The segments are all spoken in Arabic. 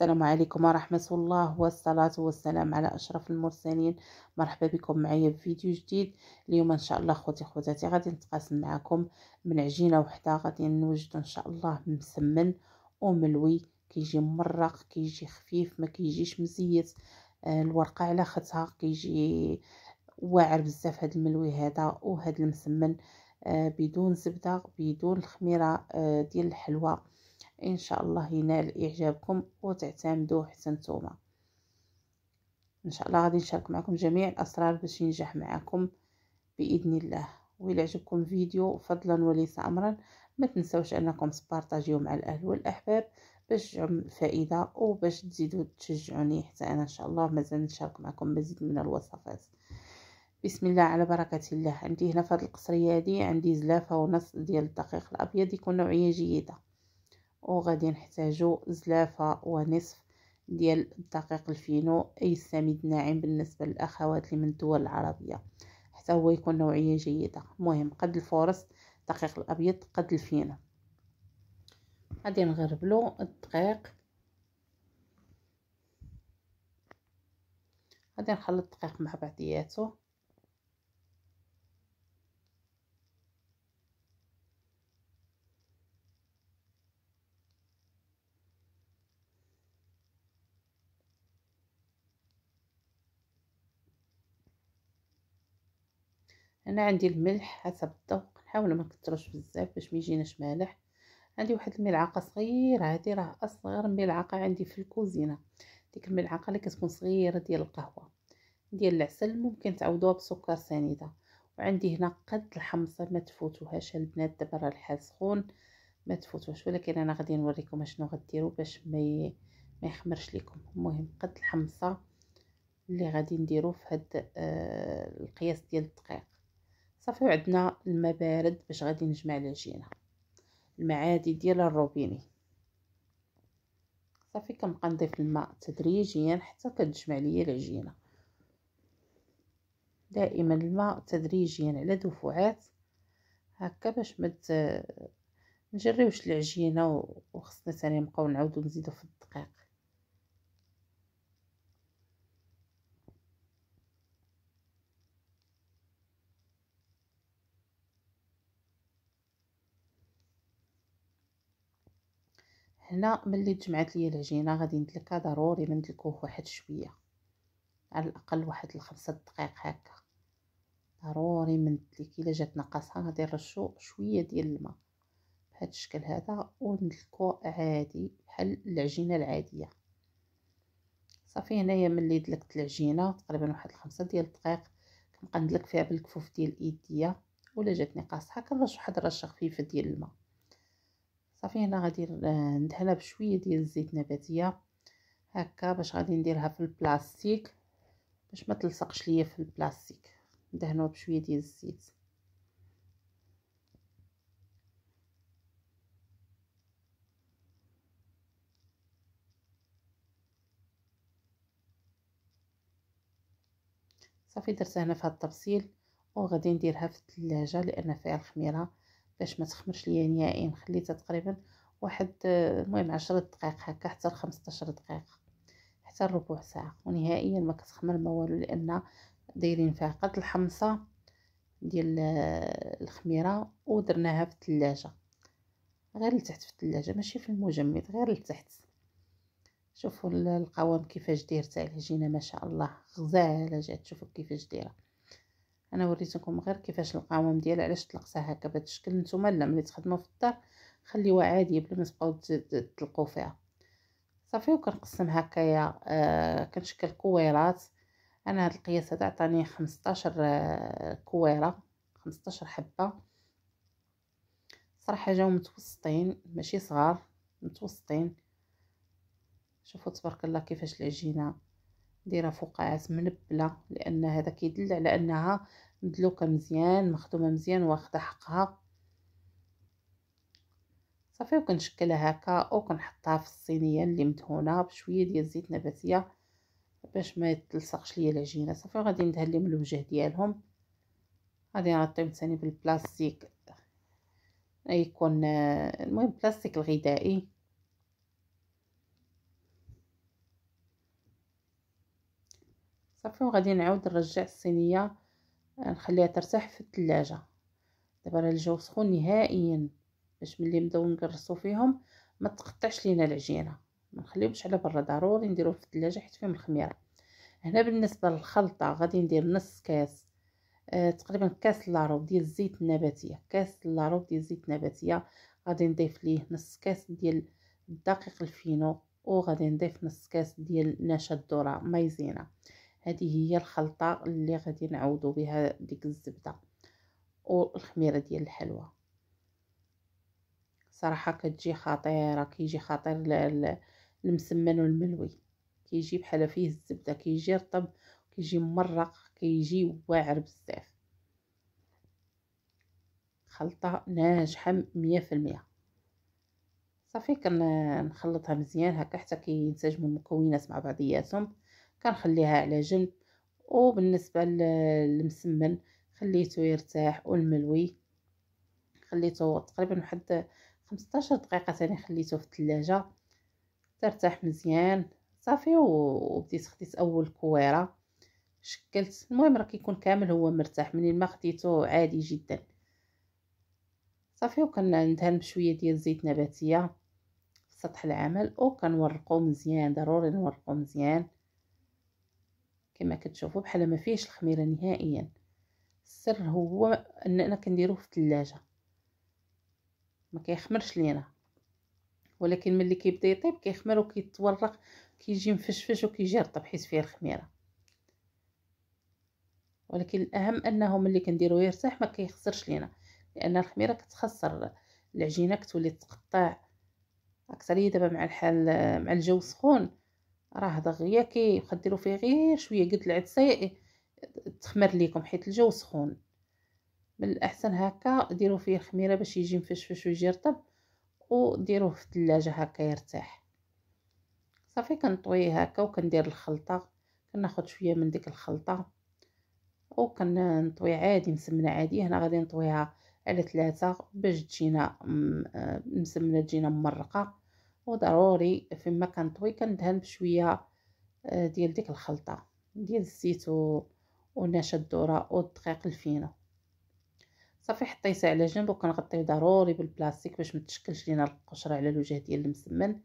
السلام عليكم ورحمة الله والصلاة والسلام على أشرف المرسلين مرحبا بكم معايا في فيديو جديد اليوم إن شاء الله خوتي خوتاتي غادي نتقاسم معكم من عجينة وحدة غادي نوجد إن شاء الله مسمن وملوي كيجي مرق كيجي خفيف ما كيجيش مزيت آه، الورقة على خطها كيجي واعر بزاف هاد الملوي هذا وهاد المسمن آه، بدون زبدة بدون الخميرة آه، ديال الحلوى ان شاء الله ينال اعجابكم وتعتمدوه حتى نتوما ان شاء الله غادي نشارك معكم جميع الاسرار باش ينجح معكم باذن الله وإلا عجبكم فيديو فضلا وليس امرا ما تنساوش انكم تبارطاجيو مع الاهل والاحباب باش تجعم الفائده وباش تزيدوا تشجعوني حتى انا ان شاء الله مازال نشارك معكم مزيد من الوصفات بسم الله على بركه الله عندي هنا في هذه القصريه هذه عندي زلافه ونص ديال الدقيق الابيض يكون نوعيه جيده وغادي نحتاجو زلافه ونصف ديال الدقيق الفينو اي السميد الناعم بالنسبه للاخوات اللي من الدول العربيه حتى هو يكون نوعيه جيده مهم قد الفورس الدقيق الابيض قد الفينو غادي نغربلو الدقيق غادي نخلط الدقيق مع بعضياته انا عندي الملح حسب الذوق نحاول ما نكثرش بزاف باش ما يجيناش مالح عندي واحد الملعقه صغيره هذه راه اصغر ملعقه عندي في الكوزينه ديك الملعقه اللي كتكون صغيره ديال القهوه ديال العسل ممكن تعوضوها بسكر سنيده وعندي هنا قد الحمصه ما تفوتوهاش البنات دابا راه الحال سخون ما تفوتوهاش ولكن انا غادي نوريكم اشنو غديروا باش ما ي... ما يخمرش لكم المهم قد الحمصه اللي غادي نديرو في هاد آه القياس ديال الدقيق صافي عندنا الماء بارد باش غادي نجمع العجينه المعادي ديال الروبيني صافي كنبقى نضيف الماء تدريجيا حتى كتجمع ليا العجينه دائما الماء تدريجيا على دفعات هكا باش ما مت... نجريوش العجينه وخصنا ثاني نبقاو نعاودو نزيدو في الدقيق هنا ملي تجمعت ليا العجينه غادي ندلكها ضروري ما ندلكوه واحد شويه على الاقل واحد الخمسة دقائق هكا ضروري من ندلك الا جات ناقصه غادي نرشو شويه ديال الماء بهذا الشكل هذا وندلكو عادي بحال العجينه العاديه صافي هنايا ملي دلكت العجينه تقريبا واحد الخمسة ديال الدقائق كنبقى ندلك فيها بالكفوف ديال ايديا ولا جاتني قاصحه كنرش واحد الرشه خفيفه ديال الماء صافي هنا غادي ندهنها بشويه ديال الزيت نباتيه هكا باش غادي نديرها في البلاستيك باش ما تلصقش ليا في البلاستيك ندهنوها بشويه ديال الزيت صافي درتها هنا في هاد الطبسيل وغادي نديرها في الثلاجه لان فيها الخميره باش ما تخمرش ليا نهائيا خليتها تقريبا واحد المهم عشرة دقائق هكا حتى لخمسطاشر دقيقه حتى ربع ساعه ونهائيا ما كتخمر ما والو لان دايرين فيها قد الحمصه ديال الخميره ودرناها في الثلاجه غير لتحت في الثلاجه ماشي في المجمد غير لتحت شوفوا القوام كيفاش دايرته عليه جينا ما شاء الله غزاله جات شوفوا كيفاش دايره انا وريتكم غير كيفاش القوام ديالها علاش طلقتها هكا بهذا الشكل نتوما لا ملي تخدموا في الدار خليوها عاديه بلا ما تبقاو تطلقوا فيها صافي وكنقسم هكايا آه كنشكل كويرات انا هذا القياس هذا عطاني 15 آه، كويره 15 حبه صراحه جاو متوسطين ماشي صغار متوسطين شوفوا تبارك الله كيفاش العجينه دايره فقاعات منبله لان هذا كيدل على انها مدلوكه مزيان مخدومه مزيان واخده حقها صافي وكنشكلها هكا وكنحطها في الصينيه اللي مدهونه بشويه ديال الزيت نباتيه باش ما يتلصقش ليا العجينه صافي غادي ندهن ليهم الوجه ديالهم غادي نغطيهم ثاني بالبلاستيك يكون المهم البلاستيك الغذائي واقفه وغادي نعاود نرجع الصينيه آه، نخليها ترتاح في الثلاجه دابا راه الجو سخون نهائيا باش ملي نبداو نكرصو فيهم ما تقطعش لينا العجينه ما نخليوهمش على برا ضروري نديرو في الثلاجه حيت فيهم الخميره هنا بالنسبه للخلطه غادي ندير نص كاس آه تقريبا كاس لاروب ديال الزيت النباتيه كاس لاروب ديال الزيت النباتيه غادي نضيف ليه نص كاس ديال الدقيق الفينو وغادي نضيف نص كاس ديال نشا الذره مايزينا هذه هي الخلطه اللي غادي نعوضو بها ديك الزبده والخميره ديال الحلوى صراحه كتجي خطيره كيجي خطير المسمن والملوي كيجي بحال فيه الزبده كيجي رطب كيجي مرق كيجي واعر بزاف خلطه ناجحه مية في المية صافي كنخلطها مزيان هكا حتى كينسجموا المكونات مع بعضياتهم كنخليها على جنب وبالنسبه للمسمن خليته يرتاح والملوي خليته تقريبا واحد 15 دقيقه ثاني خليته في الثلاجه ترتاح مزيان صافي وبديت خديت اول كويره شكلت المهم راه كيكون كامل هو مرتاح منين ما خديته عادي جدا صافي ندهن بشويه ديال زيت نباتيه في سطح العمل وكنورقو مزيان ضروري نورقو مزيان كما كتشوفوا بحال ما فيهش الخميره نهائيا السر هو اننا كنديروه في الثلاجه ما كيخمرش لينا ولكن ملي كيبدا يطيب كيخمر وكيتورق كيجي مفشفش وكيجي رطب حيت فيه الخميره ولكن الاهم انه ملي كنديروه يرتاح ما كيخسرش لينا لان الخميره كتخسر العجينه كتولي تقطع اكثر هي دابا مع الحال مع الجو سخون راه دغيا كي ديرو فيه غير شويه قد العدسه تخمر ليكم حيت الجو سخون من الاحسن هكا ديروا فيه الخميره باش يجي مفشفش ويجي رطب وديروه في الثلاجه هكا يرتاح صافي كنطويه هكا وكندير الخلطه كناخد شويه من ديك الخلطه وكنطوي عادي مسمنه عادي هنا غادي نطويها على ثلاثة باش تجينا مسمنه تجينا ممرقه وضروري فيما كنطوي كندهن بشويه آه، ديال ديك الخلطه ديال الزيتون ونشا الذره والدقيق الفينو صافي حطيتها على جنب وكنغطيه ضروري بالبلاستيك باش ما تشكلش لينا القشره على الوجه ديال المسمن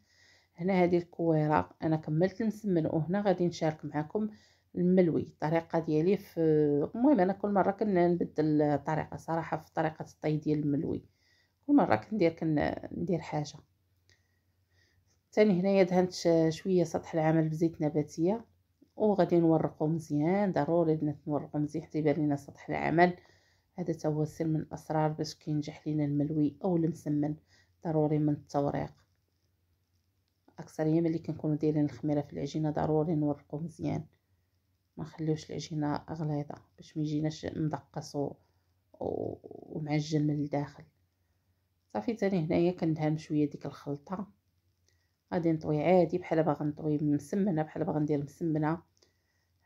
هنا هذه الكويره انا كملت المسمن وهنا غادي نشارك معكم الملوي الطريقه ديالي في المهم انا كل مره كنبدل الطريقه صراحه في طريقه الطي ديال الملوي كل مره كندير كندير حاجه تاني هنايا دهنت شويه سطح العمل بزيت نباتيه وغادي نورقو مزيان ضروري بنات نورقو مزيان حتى يبان لينا سطح العمل هذا تا هو سر من الاسرار باش كينجح لينا الملوي او المسمن ضروري من التوريق اكثريه ملي كنكونوا دايرين الخميره في العجينه ضروري نورقو مزيان ما نخليوش العجينه غليظه باش ما يجيناش مدقص و... و... ومعجن من الداخل صافي تاني هنايا كندهن شويه ديك الخلطه غادي نطوي عادي بحال باغا نطوي مسمنه بحال باغا ندير مسمنه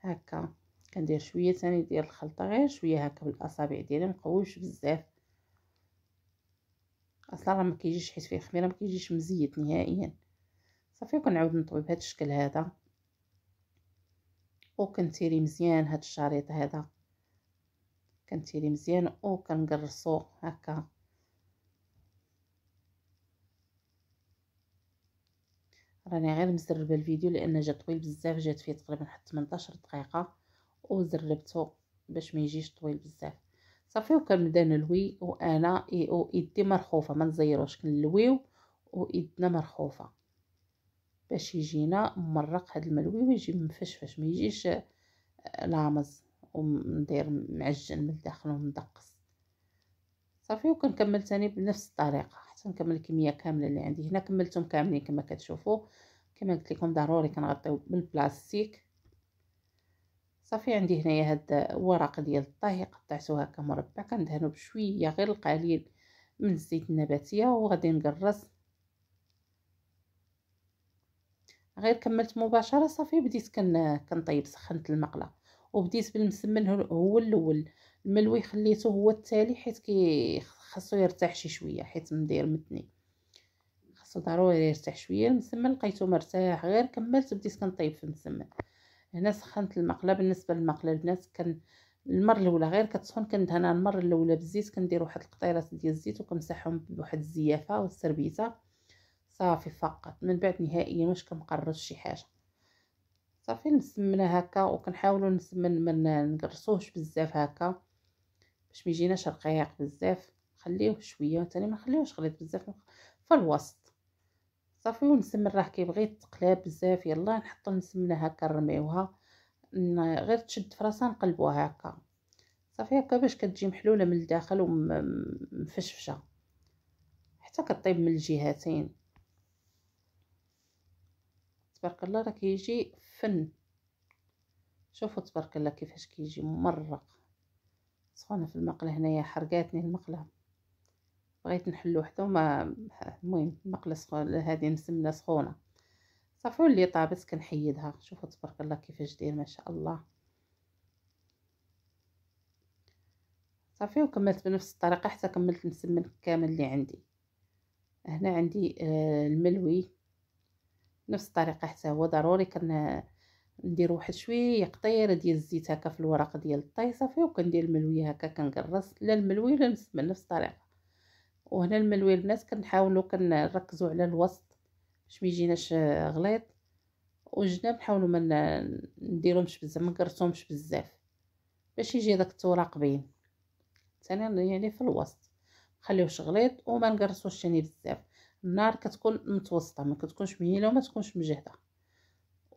هكا كندير شويه ثاني ديال الخلطه غير شويه هكا بالاصابع ديالي مقويش بزاف اصلا راه ما كيجيش حيت فيه خميره ما كيجيش مزيت نهائيا صافي وكنعاود نطوي بهذا الشكل هذا وكنتيري مزيان هاد الشريط هذا كنتيري مزيان وكنقرصو هكا راني غير مزربه الفيديو لان جا طويل بزاف جات فيه تقريبا حتى 18 دقيقه وزربته باش ما يجيش طويل بزاف صافي وكنبدا نلوي وانا ايدي مرخوفه ما نزيروش كنلويو وايدنا مرخوفه باش يجينا مرق هذا الملوي ويجي مفشفش ما يجيش آه، لامز وندير معجن من الداخل ومدقس صافي وكنكمل ثاني بنفس الطريقه حتى نكمل الكميه كامله اللي عندي هنا كملتهم كاملين كما كتشوفوا كما قلت لكم ضروري كنغطيو بالبلاستيك صافي عندي هنايا هاد الورق ديال الطهي قطعته هكا مربع كندهنو بشويه غير القليل من الزيت النباتيه وغادي نقرص غير كملت مباشره صافي بديت كنطيب سخنت المقله وبديت بالمسمن هو الاول الملوي خليته هو التالي حيت كي خاصو يرتاح شي شويه حيت مدير متني خاصو ضروري يرتاح شويه المسمن لقيتو مرتاح غير كملت بديت كنطيب في المسمن هنا سخنت المقله بالنسبه للمقله البنات كان المره الاولى غير كتسخن كندهن المره الاولى بالزيت كندير واحد القطيرات ديال الزيت وكنمسحهم بواحد الزيافه والسربيته صافي فقط من بعد نهائيا واش كنقرص شي حاجه صافي نسمنه هكا وكنحاولوا نسمن ما نقرصوهش بزاف هكا باش ما يجيناش رقيق بزاف خليوه شويه ثاني ما نخليوهش غليظ بزاف في الوسط صافي ونسمن راه كيبغي تقلاب بزاف يلا نحطو المسمنه هكا نرميوها غير تشد فراسها نقلبوها هكا صافي هكا باش كتجي محلوله من الداخل ومفشفشه حتى كطيب من الجهتين تبارك الله راه كيجي فن شوفوا تبارك الله كيفاش كيجي مرق سخونة في المقلة هنايا حرقاتني المقلة بغيت نحل وحده ما المهم المقلة سخون هذه مسمنة سخونة صافي اللي طابت كنحيدها شوفوا تبارك الله كيفاش داير ما شاء الله صافي وكملت بنفس الطريقة حتى كملت نسمن كامل اللي عندي هنا عندي آه، الملوي نفس الطريقة حتى هو ضروري كن ندير واحد شويه قطيره ديال الزيت هكا في الورق ديال صافي وكندير الملوي هكا كنقرص لا الملوي لا المسمن نفس الطريقه وهنا الملوي البنات كنحاولوا كنركزوا على الوسط باش ما يجيناش غليظ والجناب نحاولوا ما نديرهمش بزاف ما نقرصهمش بزاف باش يجي داك التوراق باين ثاني يعني في الوسط خليوش غليظ وما نقرصوش ثاني بزاف النار كتكون متوسطه ما كتكونش مهيله وما تكونش مجهده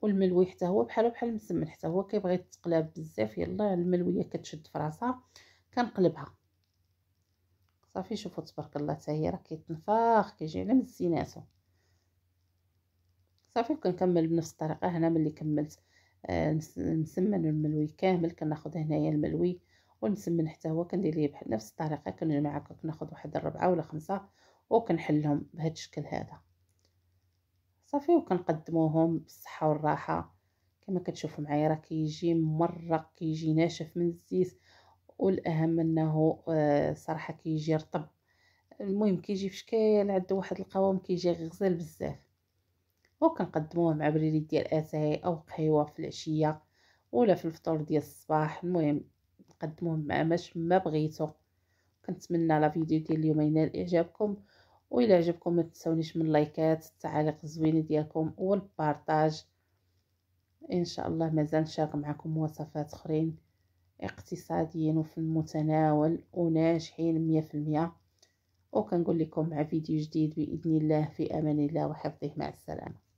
والملوي حتى هو بحالو بحال المسمن حتى هو كيبغي يتقلب بزاف يلا الملويه كتشد في راسها كنقلبها صافي شوفوا تبارك الله حتى هي راه كيتنفخ كيجي على مزيناتو صافي وكنكمل بنفس الطريقه هنا ملي كملت المسمن آه، والملوي كامل كناخذ هنايا الملوي ونسمن حتى هو كندير ليه بحال نفس الطريقه كنجمع هكا كناخذ واحد الربعه ولا خمسه وكنحلهم بهذا الشكل هذا صافي وكنقدموهم بالصحه والراحه كما كتشوفوا معايا راه كيجي مرق كيجي ناشف من الزيت والاهم انه آه، صراحه كيجي رطب المهم كيجي في شكل عنده واحد القوام كيجي غزال بزاف وكنقدموه مع بريد ديال اتاي او قهوه في العشيه ولا في الفطور ديال الصباح المهم نقدموه مع ماش ما بغيتو كنتمنى لا فيديو ديال اليوم ينال اعجابكم وإلا عجبكم ما تنسونيش من اللايكات التعاليق الزوينه ديالكم والبارتاج ان شاء الله مازال نشارك معكم وصفات اخرين اقتصاديين وفي المتناول وناجحين مية في المية وكنقول لكم مع فيديو جديد باذن الله في امان الله وحفظه مع السلامه